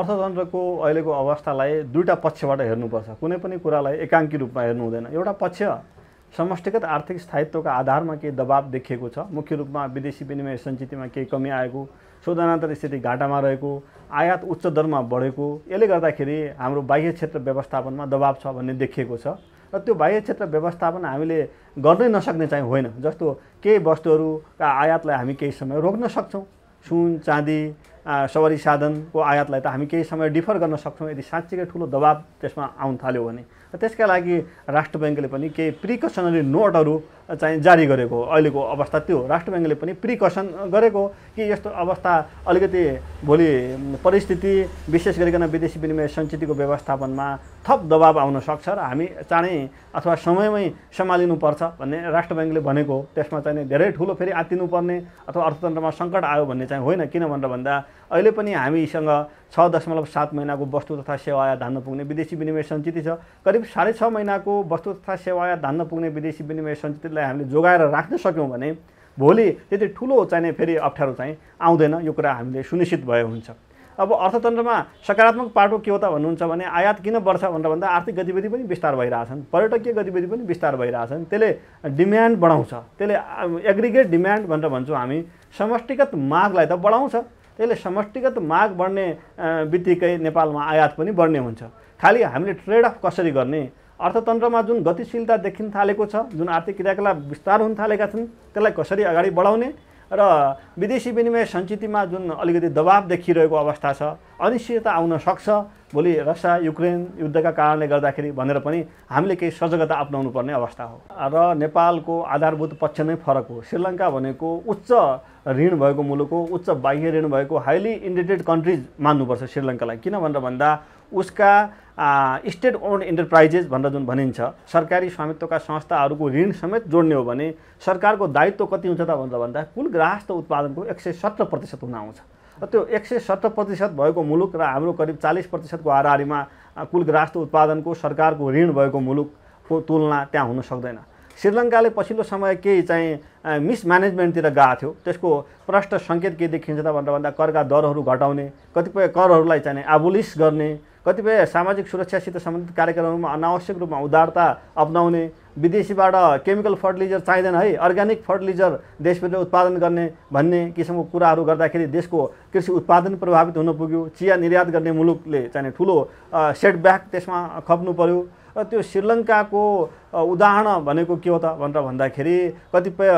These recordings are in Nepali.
अर्थतन्त्रको अहिलेको अवस्थालाई दुईवटा पक्षबाट हेर्नुपर्छ कुनै पनि कुरालाई एकाङ्की रूपमा हेर्नु हुँदैन एउटा पक्ष समष्टिगत आर्थिक स्थायित्वका आधारमा केही दबाव देखिएको छ मुख्य रूपमा विदेशी विनिमय सञ्चितमा केही कमी आएको शोधनान्तर स्थिति घाटामा रहेको आयात उच्च दरमा बढेको यसले गर्दाखेरि हाम्रो बाह्य क्षेत्र व्यवस्थापनमा दबाव छ भन्ने देखिएको छ र त्यो बाह्य क्षेत्र व्यवस्थापन हामीले गर्नै नसक्ने चाहिँ होइन जस्तो केही वस्तुहरूका आयातलाई हामी केही समय रोक्न सक्छौँ सुन चाँदी सवारी साधनको आयातलाई त हामी केही समय डिफर गर्न सक्छौँ यदि साँच्चीकै ठुलो दबाब त्यसमा आउन थाल्यो भने त्यसका लागि राष्ट्र ब्याङ्कले पनि केही प्रिकसनरी नोटहरू चाहिँ जारी गरेको हो अहिलेको अवस्था त्यो राष्ट्र ब्याङ्कले पनि प्रिकसन गरेको कि यस्तो अवस्था अलिकति भोलि परिस्थिति विशेष गरिकन विदेशी विनिमय सञ्चितको व्यवस्थापनमा थप दबाब आउन सक्छ र हामी चाँडै अथवा समयमै सम्हालिनुपर्छ भन्ने राष्ट्र ब्याङ्कले भनेको त्यसमा चाहिँ धेरै ठुलो फेरि आत्तिनुपर्ने अथवा अर्थतन्त्रमा सङ्कट आयो भन्ने चाहिँ होइन किन भनेर भन्दा अहिले पनि हामीसँग छ दशमलव सात महिनाको वस्तु तथा सेवा आयात धान्न पुग्ने विदेशी विनिमय सञ्चित छ करिब साढे छ महिनाको वस्तु तथा सेवा आयात धान्न पुग्ने विदेशी विनिमय सञ्चितलाई हामीले जोगाएर राख्न सक्यौँ भने भोलि त्यति ठुलो चाहिने फेरि अप्ठ्यारो चाहिँ आउँदैन यो कुरा हामीले सुनिश्चित भयो हुन्छ अब अर्थतन्त्रमा सकारात्मक पाटो के हो त भन्नुहुन्छ भने आयात किन बढ्छ भनेर भन्दा आर्थिक गतिविधि पनि विस्तार भइरहेछन् पर्यटकीय गतिविधि पनि विस्तार भइरहेछन् त्यसले डिमान्ड बढाउँछ त्यसले एग्रिगेट डिमान्ड भनेर भन्छौँ हामी समष्टिगत मागलाई त बढाउँछ त्यसले समष्टिगत माग बढ्ने बित्तिकै नेपालमा आयात पनि बढ्ने हुन्छ खालि हामीले ट्रेड अफ कसरी गर्ने अर्थतन्त्रमा जुन गतिशीलता देखिन थालेको छ जुन आर्थिक क्रियाकलाप विस्तार हुन थालेका छन् त्यसलाई कसरी अगाडि बढाउने र विदेशी विनिमय सञ्चितमा जुन अलिकति दबाव देखिरहेको अवस्था छ अनिश्चितता आउन सक्छ भोलि रसिया युक्रेन युद्धका कारणले गर्दाखेरि भनेर पनि हामीले केही सजगता अप्नाउनु पर्ने अवस्था हो र नेपालको आधारभूत पक्ष नै फरक हो श्रीलङ्का भनेको उच्च ऋण भएको मुलुक हो उच्च बाह्य ऋण भएको हाइली इन्डेटेड कन्ट्रिज मान्नुपर्छ श्रीलङ्कालाई किन भनेर भन्दा उसका स्टेट ओन्ड इन्टरप्राइजेस भनेर जुन भनिन्छ सरकारी स्वामित्वका संस्थाहरूको ऋण समेत जोड्ने हो भने सरकारको दायित्व कति हुन्छ त भनेर भन्दा कुल ग्राहस्थ उत्पादनको एक सय सत्र प्रतिशत हुन आउँछ र त्यो एक सय सत्र प्रतिशत भएको मुलुक र हाम्रो करिब चालिस प्रतिशतको हाराहारीमा कुल ग्राहस्थ उत्पादनको सरकारको ऋण भएको मुलुकको तुलना त्यहाँ हुन सक्दैन श्रीलङ्काले पछिल्लो समय केही चाहिँ मिसम्यानेजमेन्टतिर गएको थियो त्यसको प्रष्ट सङ्केत के देखिन्छ त भनेर भन्दा करका दरहरू घटाउने कतिपय करहरूलाई चाहिँ आबुलिस गर्ने कतिपय सामाजिक सुरक्षासित सम्बन्धित कार्यक्रमहरूमा अनावश्यक रूपमा उदारता अप्नाउने विदेशीबाट केमिकल फर्टिलाइजर चाहिँदैन है अर्ग्यानिक फर्टिलाइजर देशभित्र उत्पादन गर्ने भन्ने किसिमको कुराहरू गर्दाखेरि देशको कृषि उत्पादन प्रभावित हुन पुग्यो चिया निर्यात गर्ने मुलुकले चाहिँ ठुलो सेटब्याक त्यसमा खप्नु पऱ्यो र त्यो श्रीलङ्काको उदाहरण भनेको के हो त भनेर भन्दाखेरि कतिपय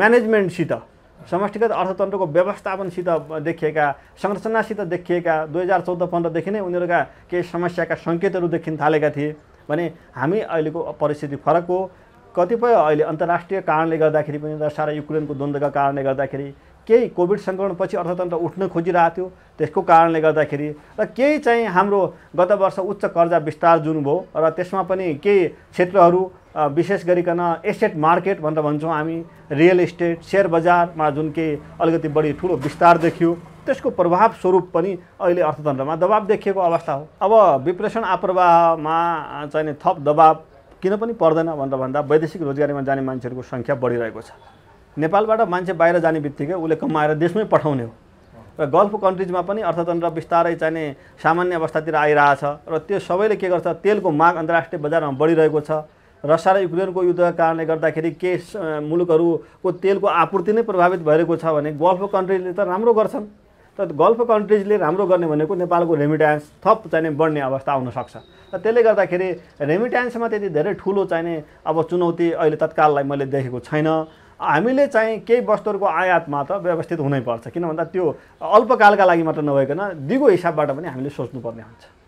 म्यानेजमेन्टसित समष्टिगत अर्थतन्त्रको व्यवस्थापनसित देखिएका संरचनासित देखिएका दुई हजार चौध पन्ध्रदेखि नै उनीहरूका केही समस्याका सङ्केतहरू देखिन थालेका थिए भने हामी अहिलेको परिस्थिति फरक हो कतिपय अहिले अन्तर्राष्ट्रिय कारणले गर्दाखेरि पनि र सारा युक्रेनको द्वन्द्वका कारणले गर्दाखेरि केही कोभिड सङ्क्रमणपछि अर्थतन्त्र उठ्न खोजिरहेको थियो त्यसको कारणले गर्दाखेरि र केही चाहिँ हाम्रो गत वर्ष उच्च कर्जा विस्तार जुन भयो र त्यसमा पनि केही क्षेत्रहरू विशेष गरिकन एसेट मार्केट भनेर भन्छौँ हामी रियल इस्टेट सेयर बजारमा जुन केही अलिकति बढी ठुलो विस्तार देखियो त्यसको प्रभाव स्वरूप पनि अहिले अर्थतन्त्रमा दबाब देखिएको अवस्था हो अब विप्रेषण आप्रवाहमा चाहिँ थप दबाब किन पनि पर्दैन भनेर भन्दा वैदेशिक रोजगारीमा जाने मान्छेहरूको सङ्ख्या बढिरहेको छ नेपालबाट मान्छे बाहिर जाने बित्तिकै उसले कमाएर देशमै पठाउने हो र गल्फ कन्ट्रिजमा पनि अर्थतन्त्र बिस्तारै चाहिने सामान्य अवस्थातिर आइरहेछ र त्यो सबैले के गर्छ तेलको माग अन्तर्राष्ट्रिय बजारमा बढिरहेको छ रसिया र युक्रेनको युद्धका कारणले गर्दाखेरि के मुलुकहरूको तेलको आपूर्ति नै प्रभावित भइरहेको छ भने गल्फ कन्ट्रिजले त राम्रो गर्छन् तर गल्फ कन्ट्रिजले राम्रो गर्ने भनेको नेपालको रेमिट्यान्स थप चाहिने बढ्ने अवस्था आउनसक्छ र त्यसले गर्दाखेरि रेमिट्यान्समा त्यति धेरै ठुलो चाहिने अब चुनौती अहिले तत्काललाई मैले देखेको छैन हामीले चाहिँ केही वस्तुहरूको आयातमा त व्यवस्थित हुनैपर्छ किन भन्दा त्यो अल्पकालका लागि मात्र नभइकन दिगो हिसाबबाट पनि हामीले सोच्नुपर्ने हुन्छ